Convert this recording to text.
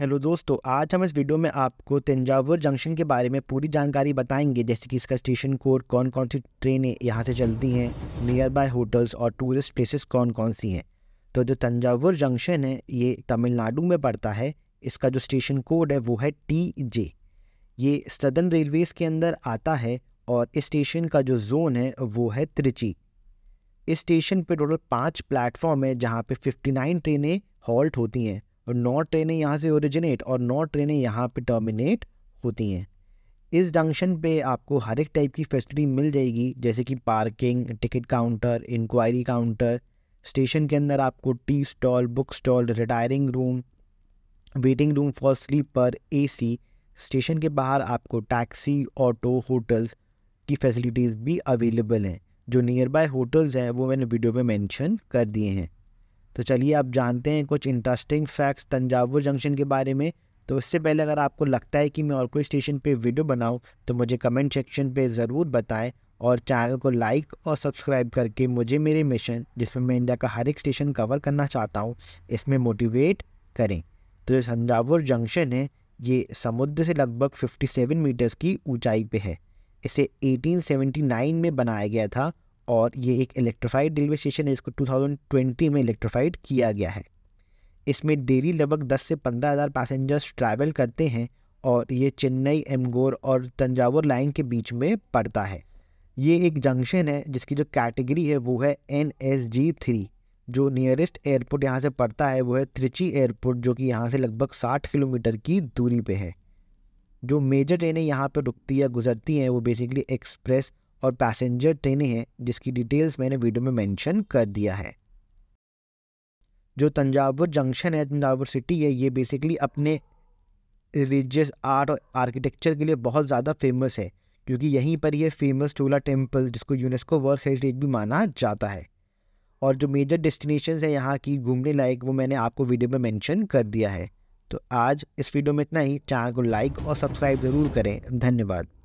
hello दोस्तों आज हम इस वीडियो में आपको तंजावुर जंक्शन के बारे में पूरी जानकारी बताएंगे जैसे कि इसका स्टेशन कोड कौन कौन सी ट्रेनें यहाँ से चलती हैं नियर बाय होटल्स और टूरिस्ट प्लेसेस कौन कौन सी हैं तो जो तंजावुर जंक्शन है ये तमिलनाडु में पड़ता है इसका जो स्टेशन कोड है वो है टी जे ये सदर्न रेलवेज़ के अंदर आता है और इस स्टेशन का जो जोन है वो है त्रिची इस स्टेशन पर टोटल पाँच प्लेटफॉर्म है जहाँ पर फिफ्टी ट्रेनें हॉल्ट होती हैं और नौ ट्रेनें यहाँ से ओरिजिनेट और नौ ट्रेनें यहाँ पे टर्मिनेट होती हैं इस जंक्शन पे आपको हर एक टाइप की फैसिलिटी मिल जाएगी जैसे कि parking ticket counter enquiry counter station के अंदर आपको tea stall book stall retiring room waiting room for sleeper A station के बाहर आपको टैक्सी ऑटो होटल्स की फैसिलिटीज़ भी अवेलेबल हैं जो नियर बाय होटल्स हैं वो मैंने वीडियो में मेंशन कर दिए हैं तो चलिए आप जानते हैं कुछ इंटरेस्टिंग फैक्ट्स तंजावुर जंक्शन के बारे में तो इससे पहले अगर आपको लगता है कि मैं और कोई स्टेशन पे वीडियो बनाऊँ तो मुझे कमेंट सेक्शन पे ज़रूर बताएं और चैनल को लाइक और सब्सक्राइब करके मुझे मेरे मिशन जिसमें मैं इंडिया का हर एक स्टेशन कवर करना चाहता हूँ इसमें मोटिवेट करें तो जो तंजावुर जंक्शन है ये समुद्र से लगभग सेवन मीटर्स की ऊँचाई पर है इसे नाइन में बनाया गया था और ये एक इलेक्ट्रोफाइड रेलवे स्टेशन है इसको 2020 में इलेक्ट्रोफाइड किया गया है इसमें डेली लगभग 10 से 15 हज़ार पैसेंजर्स ट्रैवल करते हैं और ये चेन्नई एमगोर और तंजावर लाइन के बीच में पड़ता है ये एक जंक्शन है जिसकी जो कैटेगरी है वो है एन एस जी थ्री जो नियरेस्ट एयरपोर्ट यहाँ से पड़ता है वो है त्रिची एयरपोर्ट जो कि यहाँ से लगभग 60 किलोमीटर की दूरी पे है जो मेजर ट्रेनें यहाँ पर रुकती या गुजरती हैं वो बेसिकली एक्सप्रेस और पैसेंजर ट्रेनें हैं जिसकी डिटेल्स मैंने वीडियो में मेंशन कर दिया है जो तंजावुर जंक्शन है तंजावुर सिटी है ये बेसिकली अपने रिलीजियस आर्ट और आर्किटेक्चर के लिए बहुत ज़्यादा फेमस है क्योंकि यहीं पर यह फेमस टोला टेम्पल जिसको यूनेस्को वर्ल्ड हेरिटेज भी माना जाता है और जो मेजर डेस्टिनेशन है यहाँ की घूमने लायक वो मैंने आपको वीडियो में मेंशन कर दिया है तो आज इस वीडियो में इतना ही चैनल को लाइक और सब्सक्राइब ज़रूर करें धन्यवाद